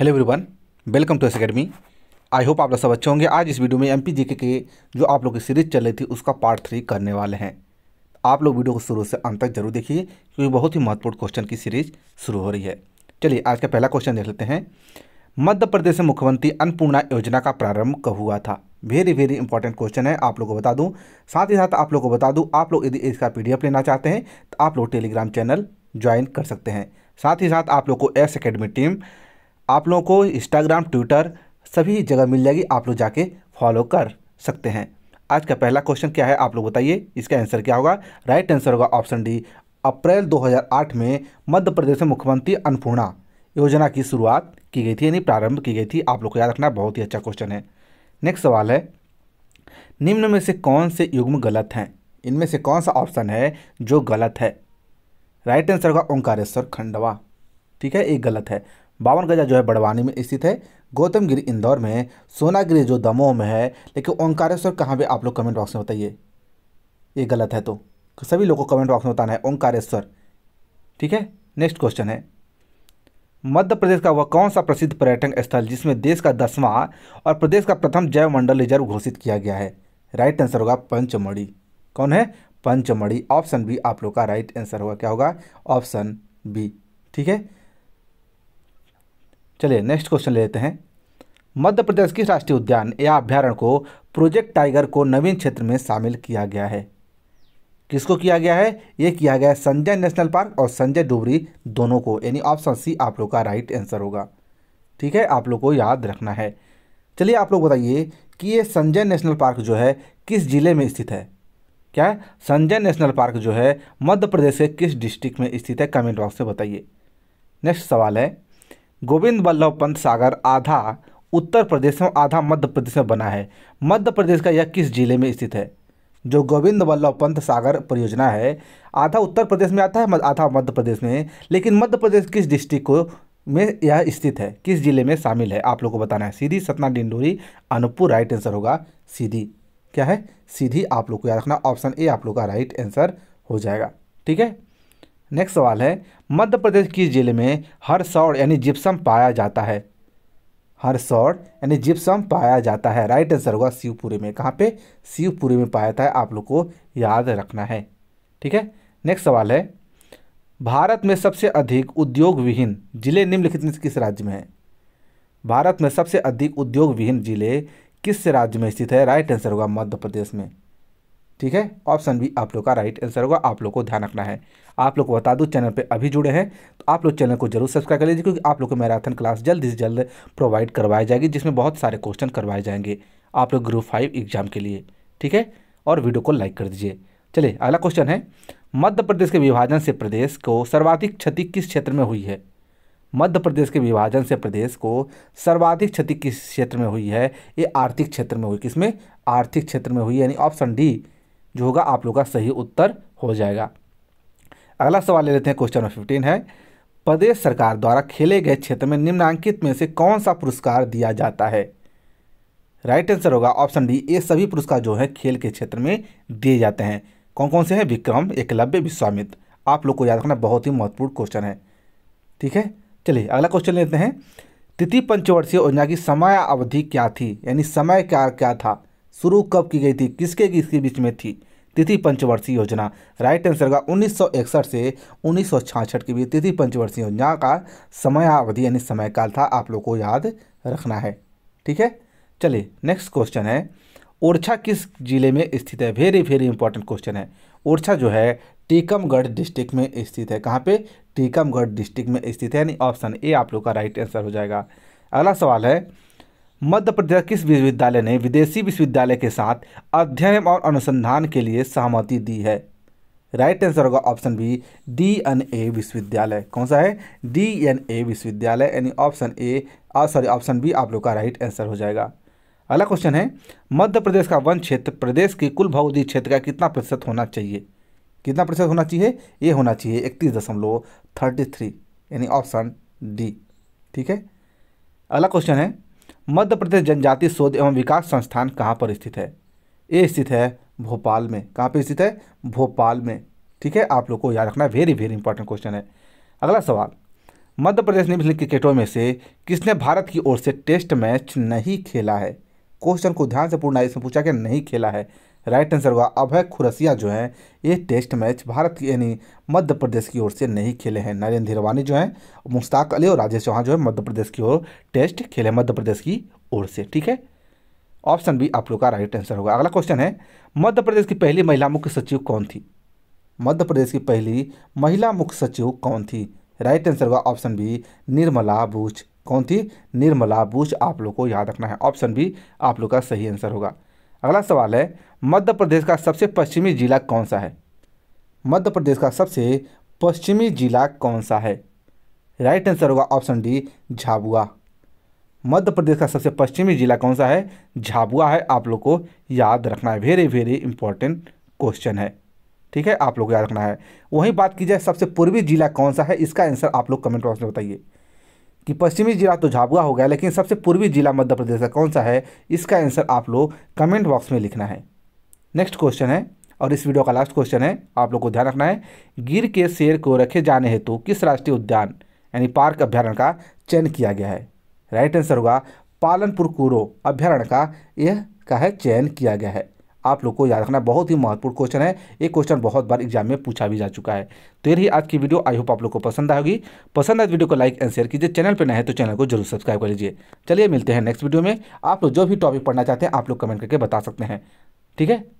hello everyone welcome to S academy I hope आप लोग सब अच्छे होंगे आज इस वीडियो में एम पी के जो आप लोग की सीरीज चल रही थी उसका पार्ट थ्री करने वाले हैं आप लोग वीडियो को शुरू से अंत तक जरूर देखिए क्योंकि बहुत ही महत्वपूर्ण क्वेश्चन की सीरीज शुरू हो रही है चलिए आज का पहला क्वेश्चन देख लेते हैं मध्य प्रदेश में मुख्यमंत्री अन्नपूर्णा योजना का प्रारंभ कब हुआ था वेरी वेरी इंपॉर्टेंट क्वेश्चन है आप लोग को बता दूं साथ ही साथ आप लोग को बता दूं आप लोग यदि इसका पीडीएफ लेना चाहते हैं तो आप लोग टेलीग्राम चैनल ज्वाइन कर सकते हैं साथ ही साथ आप लोग को एस अकेडमी टीम आप लोगों को इंस्टाग्राम ट्विटर सभी जगह मिल जाएगी आप लोग जाके फॉलो कर सकते हैं आज का पहला क्वेश्चन क्या है आप लोग बताइए इसका आंसर क्या होगा राइट आंसर होगा ऑप्शन डी अप्रैल 2008 में मध्य प्रदेश में मुख्यमंत्री अन्नपूर्णा योजना की शुरुआत की गई थी यानी प्रारंभ की गई थी आप लोग को याद रखना बहुत ही अच्छा क्वेश्चन है नेक्स्ट सवाल है निम्न में से कौन से युग्म गलत हैं इनमें से कौन सा ऑप्शन है जो गलत है राइट आंसर होगा ओंकारेश्वर खंडवा ठीक है एक गलत है बावन गजा जो है बड़वानी में स्थित है गौतम गिरी इंदौर में सोनागिरी जो दमोह में है लेकिन ओंकारेश्वर कहाँ पर आप लोग कमेंट बॉक्स में बताइए ये गलत है तो सभी लोगों को कमेंट बॉक्स में बताना है ओंकारेश्वर ठीक है नेक्स्ट क्वेश्चन है मध्य प्रदेश का वह कौन सा प्रसिद्ध पर्यटन स्थल जिसमें देश का दसवां और प्रदेश का प्रथम जैव मंडल रिजर्व घोषित किया गया है राइट आंसर होगा पंचमढ़ी कौन है पंचमढ़ी ऑप्शन बी आप लोग का राइट आंसर होगा क्या होगा ऑप्शन बी ठीक है चलिए नेक्स्ट क्वेश्चन लेते हैं मध्य प्रदेश की राष्ट्रीय उद्यान या अभ्यारण्य को प्रोजेक्ट टाइगर को नवीन क्षेत्र में शामिल किया गया है किसको किया गया है ये किया गया है संजय नेशनल पार्क और संजय डुबरी दोनों को यानी ऑप्शन सी आप लोग का राइट आंसर होगा ठीक है आप लोग को याद रखना है चलिए आप लोग बताइए कि ये संजय नेशनल पार्क जो है किस ज़िले में स्थित है क्या है संजय नेशनल पार्क जो है मध्य प्रदेश के किस डिस्ट्रिक्ट में स्थित है कमेंट बॉक्स में बताइए नेक्स्ट सवाल है गोविंद वल्लभ पंत सागर आधा उत्तर प्रदेश में आधा मध्य प्रदेश में बना है मध्य प्रदेश का यह किस जिले में स्थित है जो गोविंद वल्लभ पंत सागर परियोजना है आधा उत्तर प्रदेश में आता है आधा मध्य प्रदेश में लेकिन मध्य प्रदेश किस डिस्ट्रिक्ट को में यह स्थित है किस जिले में शामिल है आप लोगों को बताना है सीधी सतना डिंडोरी अनूपपुर राइट आंसर होगा सीधी क्या है सीधी आप लोग को याद रखना ऑप्शन ए आप लोग का राइट आंसर हो जाएगा ठीक है नेक्स्ट सवाल है मध्य प्रदेश की जिले में हर सौर यानी जिप्सम पाया जाता है हर सौर यानी जिप्सम पाया जाता है राइट आंसर होगा शिवपुरी में कहाँ पे शिवपुरी में पाया जाता है आप लोग को याद रखना है ठीक है नेक्स्ट सवाल है भारत में सबसे अधिक उद्योग विहीन जिले निम्नलिखित में किस राज्य में है भारत में सबसे अधिक उद्योग विहीन जिले किस राज्य में स्थित है राइट आंसर होगा मध्य प्रदेश में ठीक है ऑप्शन भी आप लोग का राइट आंसर होगा आप लोग को ध्यान रखना है आप लोग को बता दूँ चैनल पे अभी जुड़े हैं तो आप लोग चैनल को जरूर सब्सक्राइब कर लीजिए क्योंकि आप लोग को मैराथन क्लास जल्द से जल्द प्रोवाइड करवाई जाएगी जिसमें बहुत सारे क्वेश्चन करवाए जाएंगे आप लोग ग्रुप फाइव एग्जाम के लिए ठीक है और वीडियो को लाइक कर दीजिए चलिए अगला क्वेश्चन है मध्य प्रदेश के विभाजन से प्रदेश को सर्वाधिक क्षति किस क्षेत्र में हुई है मध्य प्रदेश के विभाजन से प्रदेश को सर्वाधिक क्षति किस क्षेत्र में हुई है ये आर्थिक क्षेत्र में हुई किसमें आर्थिक क्षेत्र में हुई यानी ऑप्शन डी जो होगा आप लोग का सही उत्तर हो जाएगा अगला सवाल ले लेते हैं क्वेश्चन नंबर फिफ्टीन है प्रदेश सरकार द्वारा खेले गए क्षेत्र में निम्नांकित में से कौन सा पुरस्कार दिया जाता है राइट आंसर होगा ऑप्शन डी ये सभी पुरस्कार जो है खेल के क्षेत्र में दिए जाते हैं कौन कौन से हैं विक्रम एकलव्य विश्वामित्र आप लोग को याद रखना बहुत ही महत्वपूर्ण क्वेश्चन है ठीक है चलिए अगला क्वेश्चन लेते हैं तिथि पंचवर्षीय योजना की समय अवधि क्या थी यानी समय क्या क्या था शुरू कब की गई थी किसके किसके बीच में थी तिथि पंचवर्षीय योजना राइट आंसर का 1961 से उन्नीस के बीच तिथि पंचवर्षीय योजना का समय अवधि यानी काल था आप लोग को याद रखना है ठीक है चलिए नेक्स्ट क्वेश्चन है ओरछा किस जिले में स्थित है वेरी वेरी इंपॉर्टेंट क्वेश्चन है ओरछा जो है टीकमगढ़ डिस्ट्रिक्ट में स्थित है कहाँ पे टीकमगढ़ डिस्ट्रिक्ट में स्थित है यानी ऑप्शन ए आप लोग का राइट आंसर हो जाएगा अगला सवाल है मध्य प्रदेश किस विश्वविद्यालय ने विदेशी विश्वविद्यालय के साथ अध्ययन और अनुसंधान के लिए सहमति दी है राइट आंसर होगा option B D N A विश्वविद्यालय कौन सा है डी एन ए विश्वविद्यालय यानी option A sorry option B आप लोग का राइट आंसर हो जाएगा अगला क्वेश्चन है मध्य प्रदेश का वन क्षेत्र प्रदेश के कुल भौगोलिक क्षेत्र का कितना प्रतिशत होना चाहिए कितना प्रतिशत होना चाहिए ये होना चाहिए इकतीस दशमलव थर्टी थ्री यानी ऑप्शन डी ठीक है अगला क्वेश्चन है मध्य प्रदेश जनजाति शोध एवं विकास संस्थान कहाँ पर स्थित है ये स्थित है भोपाल में कहाँ पर स्थित है भोपाल में ठीक है आप लोग को याद रखना वेरी वेरी इंपॉर्टेंट क्वेश्चन है अगला सवाल मध्य प्रदेश निम्नलिखित क्रिकेटों में से किसने भारत की ओर से टेस्ट मैच नहीं खेला है क्वेश्चन को ध्यान से पूर्ण इसमें पूछा कि नहीं खेला है राइट आंसर होगा अभय खुरसिया जो है ये टेस्ट मैच भारत की यानी मध्य प्रदेश की ओर से नहीं खेले हैं नरेंद्र धीरवानी जो है मुश्ताक अली और राजेश चौहान जो है मध्य प्रदेश की ओर टेस्ट खेले मध्य प्रदेश की ओर से ठीक है ऑप्शन बी आप लोग का राइट आंसर होगा अगला क्वेश्चन है मध्य प्रदेश की पहली महिला मुख्य सचिव कौन थी मध्य प्रदेश की पहली महिला मुख्य सचिव कौन थी राइट आंसर होगा ऑप्शन बी निर्मला बूच कौन थी निर्मला बूच आप लोग को याद रखना है ऑप्शन बी आप लोग का सही आंसर होगा अगला सवाल है मध्य प्रदेश का सबसे पश्चिमी जिला कौन सा है मध्य प्रदेश का सबसे पश्चिमी जिला कौन सा है राइट आंसर होगा ऑप्शन डी झाबुआ मध्य प्रदेश का सबसे पश्चिमी जिला कौन सा है झाबुआ है आप लोग को याद रखना है वेरी वेरी इंपॉर्टेंट क्वेश्चन है ठीक है आप लोग याद रखना है वहीं बात की जाए सबसे पूर्वी जिला कौन सा है इसका आंसर आप लोग कमेंट बॉक्स में बताइए कि पश्चिमी जिला तो झाबुआ हो गया लेकिन सबसे पूर्वी जिला मध्य प्रदेश का कौन सा है इसका आंसर आप लोग कमेंट बॉक्स में लिखना है नेक्स्ट क्वेश्चन है और इस वीडियो का लास्ट क्वेश्चन है आप लोग को ध्यान रखना है गिर के शेर को रखे जाने हेतु तो किस राष्ट्रीय उद्यान यानी पार्क अभ्यारण का चयन किया गया है राइट आंसर होगा पालनपुर कुरो अभ्यारण का यह का है चयन किया गया है आप लोग को याद रखना बहुत ही महत्वपूर्ण क्वेश्चन है ये क्वेश्चन बहुत बार एग्जाम में पूछा भी जा चुका है तो ये रही आज की वीडियो आई होप आप लोग को पसंद आएगी पसंद आए वीडियो तो को लाइक एंड शेयर कीजिए चैनल पर नए है तो चैनल को जरूर सब्सक्राइब कर लीजिए चलिए मिलते हैं नेक्स्ट वीडियो में आप लोग जो भी टॉपिक पढ़ना चाहते हैं आप लोग कमेंट करके बता सकते हैं ठीक है